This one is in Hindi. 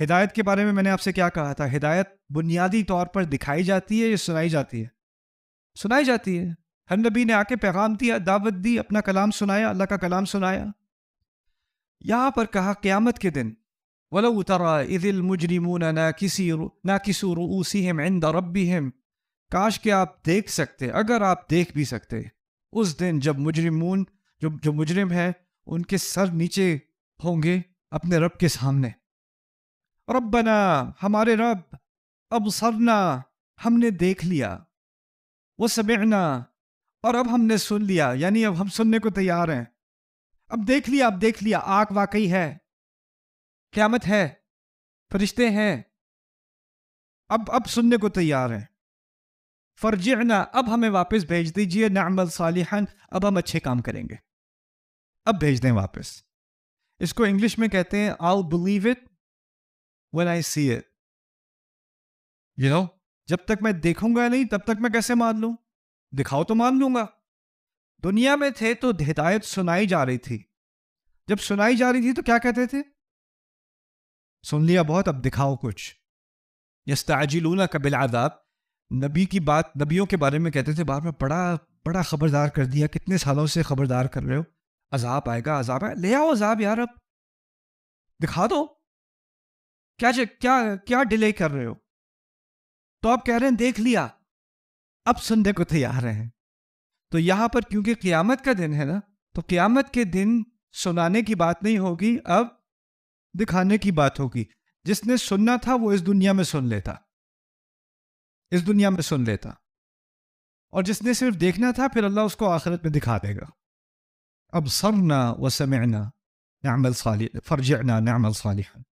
हिदायत के बारे में मैंने आपसे क्या कहा था हिदायत बुनियादी तौर पर दिखाई जाती है या सुनाई जाती है सुनाई जाती है हर नबी ने आके पैगाम दिया दावत दी अपना कलाम सुनाया अल्लाह का कलाम सुनाया यहाँ पर कहा क़्यामत के दिन वलो उतरा इदिल मुजरिमून ना किसी ना किसी रूसी हम इंद रबी हम काश के आप देख सकते अगर आप देख भी सकते उस दिन जब मुजरिमून जो जो मुजरिम हैं उनके सर नीचे होंगे अपने रब के सामने रबना हमारे रब अब सरना हमने देख लिया वो ना और अब हमने सुन लिया यानी अब हम सुनने को तैयार हैं अब देख लिया अब देख लिया आग वाकई है क्यामत है फरिश्ते हैं अब अब सुनने को तैयार हैं फर्जना अब हमें वापस भेज दीजिए नामल सालिहन अब हम अच्छे काम करेंगे अब भेज दें वापस इसको इंग्लिश में कहते हैं I'll believe it when I see it. You know, जब तक मैं देखूंगा नहीं तब तक मैं कैसे मान लू दिखाओ तो मान लूंगा दुनिया में थे तो हिदायत सुनाई जा रही थी जब सुनाई जा रही थी तो क्या कहते थे सुन लिया बहुत अब दिखाओ कुछ यस्ताजिलूना कबिल आदाब नबी की बात नबियों के बारे में कहते थे बाद में बड़ा बड़ा खबरदार कर दिया कितने सालों से खबरदार कर रहे हो अजाब आएगा अजाब आए ले आओ अजाब यार अब दिखा दो क्या क्या क्या डिले कर रहे हो तो आप कह रहे हैं देख लिया अब सुनने को तैयार हैं तो यहां पर क्योंकि क्यामत का दिन है ना तो क्यामत के दिन सुनाने की बात नहीं होगी अब दिखाने की बात होगी जिसने सुनना था वो इस दुनिया में सुन लेता इस दुनिया में सुन लेता और जिसने सिर्फ देखना था फिर अल्लाह उसको आखिरत में दिखा देगा अब सरना व समना नामल साल फर्जना नामल सालिहन